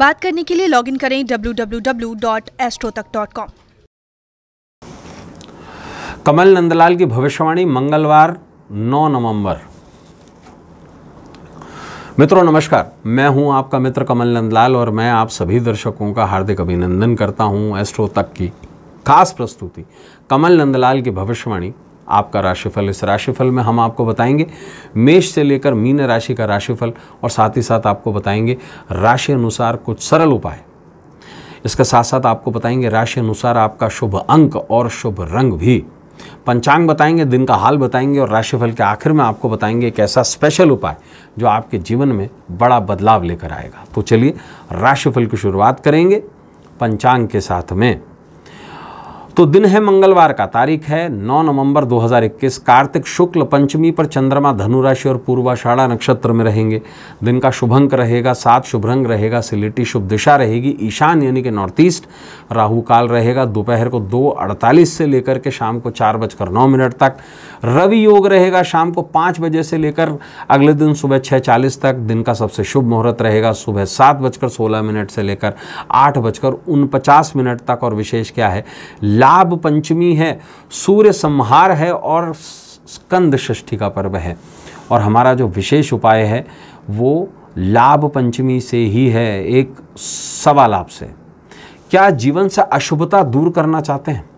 बात करने के लिए लॉगिन करें www.astrotak.com कमल नंदलाल की भविष्यवाणी मंगलवार 9 नवंबर मित्रों नमस्कार मैं हूं आपका मित्र कमल नंदलाल और मैं आप सभी दर्शकों का हार्दिक अभिनंदन करता हूं एस्ट्रो तक की खास प्रस्तुति कमल नंदलाल की भविष्यवाणी आपका राशिफल इस राशिफल में हम आपको बताएंगे मेष से लेकर मीन राशि का राशिफल और साथ ही साथ आपको बताएंगे राशि अनुसार कुछ सरल उपाय इसके साथ साथ आपको बताएंगे राशि अनुसार आपका शुभ अंक और शुभ रंग भी पंचांग बताएंगे दिन का हाल बताएंगे और राशिफल के आखिर में आपको बताएंगे एक ऐसा स्पेशल उपाय जो आपके जीवन में बड़ा बदलाव लेकर आएगा तो चलिए राशिफल की शुरुआत करेंगे पंचांग के साथ में तो दिन है मंगलवार का तारीख है 9 नवंबर 2021 कार्तिक शुक्ल पंचमी पर चंद्रमा धनु राशि और पूर्वाषाढ़ा नक्षत्र में रहेंगे दिन का शुभ अंक रहेगा सात शुभ रंग रहेगा सिलेटी शुभ दिशा रहेगी ईशान यानी कि नॉर्थ ईस्ट राहु काल रहेगा दोपहर को दो अड़तालीस से लेकर के शाम को चार बजकर नौ मिनट तक रवि योग रहेगा शाम को पाँच बजे से लेकर अगले दिन सुबह छः चालीस तक दिन का सबसे शुभ मुहूर्त रहेगा सुबह सात बजकर सोलह मिनट से लेकर आठ बजकर उनपचास मिनट तक और विशेष क्या है लाभ पंचमी है सूर्य संहार है और स्कंद षष्ठी का पर्व है और हमारा जो विशेष उपाय है वो लाभ पंचमी से ही है एक सवा लाभ से क्या जीवन से अशुभता दूर करना चाहते हैं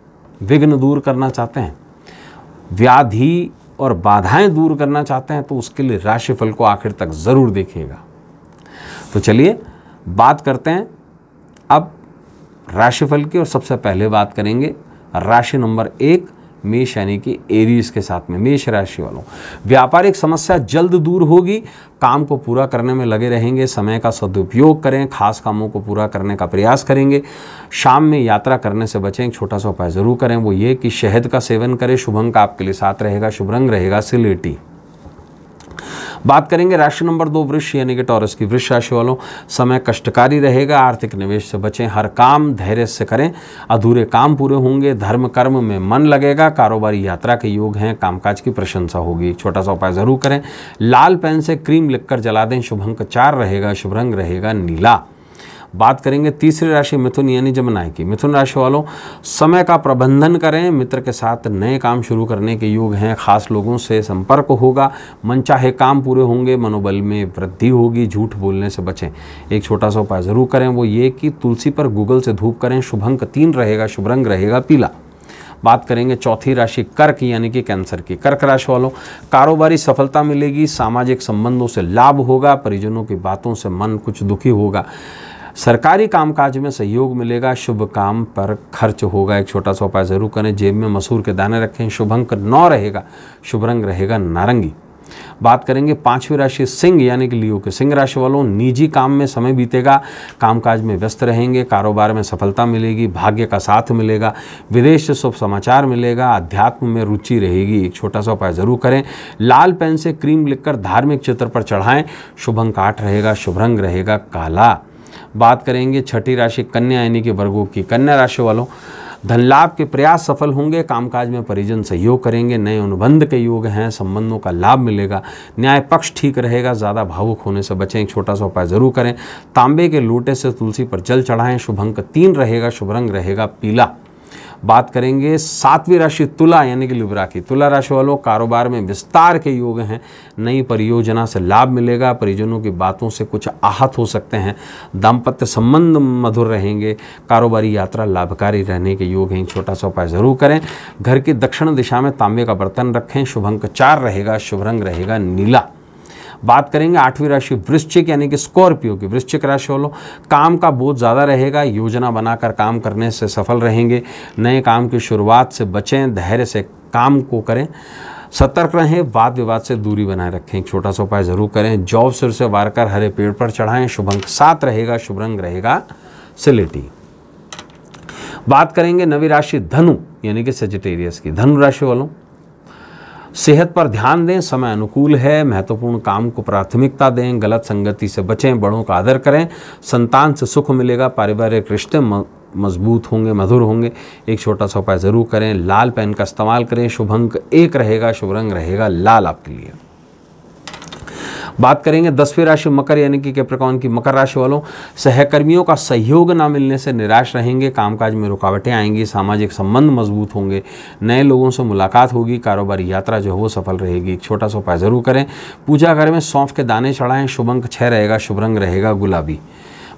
विघ्न दूर करना चाहते हैं व्याधि और बाधाएं दूर करना चाहते हैं तो उसके लिए राशिफल को आखिर तक ज़रूर देखिएगा तो चलिए बात करते हैं अब राशिफल की और सबसे पहले बात करेंगे राशि नंबर एक मेष यानी कि एरीज के साथ में मेष राशि वालों व्यापारिक समस्या जल्द दूर होगी काम को पूरा करने में लगे रहेंगे समय का सदुपयोग करें खास कामों को पूरा करने का प्रयास करेंगे शाम में यात्रा करने से बचें एक छोटा सा उपाय ज़रूर करें वो ये कि शहद का सेवन करें शुभंग का आपके लिए साथ रहेगा शुभ रंग रहेगा सिलेटी बात करेंगे राशि नंबर दो वृक्ष यानी कि टॉरस की वृक्ष राशि वालों समय कष्टकारी रहेगा आर्थिक निवेश से बचें हर काम धैर्य से करें अधूरे काम पूरे होंगे धर्म कर्म में मन लगेगा कारोबारी यात्रा के योग हैं कामकाज की प्रशंसा होगी छोटा सा उपाय ज़रूर करें लाल पेन से क्रीम लिखकर जला दें शुभ अंक चार रहेगा शुभ रंग रहेगा नीला बात करेंगे तीसरी राशि मिथुन यानी जमुनाय की मिथुन राशि वालों समय का प्रबंधन करें मित्र के साथ नए काम शुरू करने के योग हैं खास लोगों से संपर्क होगा मनचाहे काम पूरे होंगे मनोबल में वृद्धि होगी झूठ बोलने से बचें एक छोटा सा उपाय ज़रूर करें वो ये कि तुलसी पर गूगल से धूप करें शुभ अंक तीन रहेगा शुभ रंग रहेगा पीला बात करेंगे चौथी राशि कर्क यानी कि कैंसर की कर्क राशि वालों कारोबारी सफलता मिलेगी सामाजिक संबंधों से लाभ होगा परिजनों की बातों से मन कुछ दुखी होगा सरकारी कामकाज में सहयोग मिलेगा शुभ काम पर खर्च होगा एक छोटा सा उपाय जरूर करें जेब में मसूर के दाने रखें शुभ अंक नौ रहेगा शुभ रंग रहेगा नारंगी बात करेंगे पांचवी राशि सिंह यानी कि लियो के सिंह राशि वालों निजी काम में समय बीतेगा कामकाज में व्यस्त रहेंगे कारोबार में सफलता मिलेगी भाग्य का साथ मिलेगा विदेश से शुभ समाचार मिलेगा अध्यात्म में रुचि रहेगी एक छोटा सा उपाय जरूर करें लाल पेन से क्रीम लिखकर धार्मिक चित्र पर चढ़ाएं शुभ अंक आठ रहेगा शुभ रंग रहेगा काला बात करेंगे छठी राशि कन्या यानी कि वर्गों की कन्या राशि वालों धन लाभ के प्रयास सफल होंगे कामकाज में परिजन सहयोग करेंगे नए अनुबंध के योग हैं संबंधों का लाभ मिलेगा न्याय पक्ष ठीक रहेगा ज़्यादा भावुक होने से बचें एक छोटा सा उपाय ज़रूर करें तांबे के लोटे से तुलसी पर जल चढ़ाएं शुभ अंक तीन रहेगा शुभ रंग रहेगा पीला बात करेंगे सातवीं राशि तुला यानी कि लिब्रा की तुला राशि वालों कारोबार में विस्तार के योग हैं नई परियोजना से लाभ मिलेगा परिजनों की बातों से कुछ आहत हो सकते हैं दाम्पत्य संबंध मधुर रहेंगे कारोबारी यात्रा लाभकारी रहने के योग हैं छोटा सा उपाय ज़रूर करें घर की दक्षिण दिशा में तांबे का बर्तन रखें शुभ अंक चार रहेगा शुभ रंग रहेगा नीला बात करेंगे आठवीं राशि वृश्चिक यानी कि स्कॉर्पियो की वृश्चिक राशि वालों काम का बहुत ज़्यादा रहेगा योजना बनाकर काम करने से सफल रहेंगे नए काम की शुरुआत से बचें धैर्य से काम को करें सतर्क रहें वाद विवाद से दूरी बनाए रखें एक छोटा सा उपाय ज़रूर करें जॉब सिर से वार कर हरे पेड़ पर चढ़ाएं शुभ अंक सात रहेगा शुभ रंग रहेगा सिलेटी बात करेंगे नवी राशि धनु यानी कि सेजिटेरियस की धनु राशि वालों सेहत पर ध्यान दें समय अनुकूल है महत्वपूर्ण काम को प्राथमिकता दें गलत संगति से बचें बड़ों का आदर करें संतान से सुख मिलेगा पारिवारिक रिश्ते मजबूत होंगे मधुर होंगे एक छोटा सा उपाय ज़रूर करें लाल पेन का इस्तेमाल करें शुभ अंक एक रहेगा शुभ रंग रहेगा लाल आपके लिए बात करेंगे दसवीं राशि मकर यानी कि कैप्रिकॉन की मकर राशि वालों सहकर्मियों का सहयोग ना मिलने से निराश रहेंगे कामकाज में रुकावटें आएंगी सामाजिक संबंध मजबूत होंगे नए लोगों से मुलाकात होगी कारोबारी यात्रा जो है वो सफल रहेगी एक छोटा सा उपाय ज़रूर करें पूजा घर में सौंफ के दाने चढ़ाएं शुभ अंक छः रहेगा शुभ रंग रहेगा गुलाबी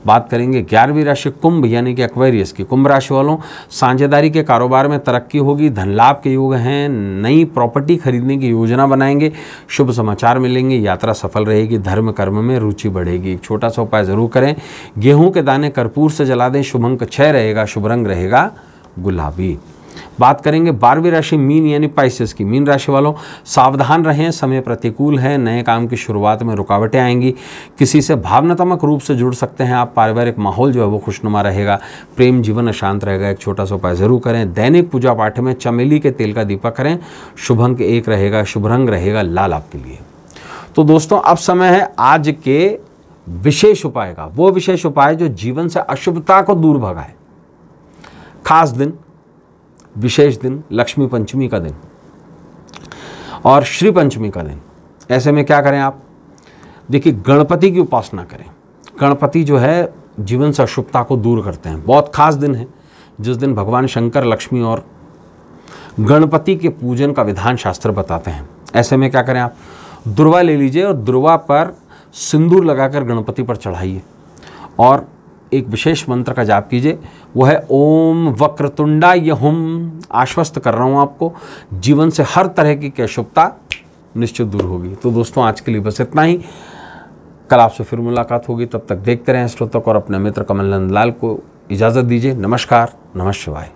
बात करेंगे ग्यारहवीं राशि कुंभ यानी कि एक्वेरियस की कुंभ राशि वालों साझेदारी के कारोबार में तरक्की होगी धन लाभ के योग हैं नई प्रॉपर्टी खरीदने की योजना बनाएंगे शुभ समाचार मिलेंगे यात्रा सफल रहेगी धर्म कर्म में रुचि बढ़ेगी एक छोटा सा उपाय ज़रूर करें गेहूँ के दाने कर्पूर से जला दें शुभ अंक छः रहेगा शुभ रंग रहेगा गुलाबी बात करेंगे बारहवीं राशि मीन यानी पाइसेस की मीन राशि वालों सावधान रहें समय प्रतिकूल है नए काम की शुरुआत में रुकावटें आएंगी किसी से भावनात्मक रूप से जुड़ सकते हैं आप पारिवारिक माहौल जो है वो खुशनुमा रहेगा प्रेम जीवन अशांत रहेगा एक छोटा सा उपाय ज़रूर करें दैनिक पूजा पाठ में चमेली के तेल का दीपक करें शुभ अंक एक रहेगा शुभ रंग रहेगा लाल आपके लिए तो दोस्तों अब समय है आज के विशेष उपाय का वो विशेष उपाय जो जीवन से अशुभता को दूर भगाए खास दिन विशेष दिन लक्ष्मी पंचमी का दिन और श्री पंचमी का दिन ऐसे में क्या करें आप देखिए गणपति की उपासना करें गणपति जो है जीवन से अशुभता को दूर करते हैं बहुत खास दिन है जिस दिन भगवान शंकर लक्ष्मी और गणपति के पूजन का विधान शास्त्र बताते हैं ऐसे में क्या करें आप दुर्वा ले लीजिए और दुर्वा पर सिंदूर लगाकर गणपति पर चढ़ाइए और एक विशेष मंत्र का जाप कीजिए वो है ओम वक्रतुंडा यहुम आश्वस्त कर रहा हूँ आपको जीवन से हर तरह की कैशुभता निश्चित दूर होगी तो दोस्तों आज के लिए बस इतना ही कल आपसे फिर मुलाकात होगी तब तक देखते रहें श्रोतक और अपने मित्र कमल नंद लाल को इजाज़त दीजिए नमस्कार नमः शिवाय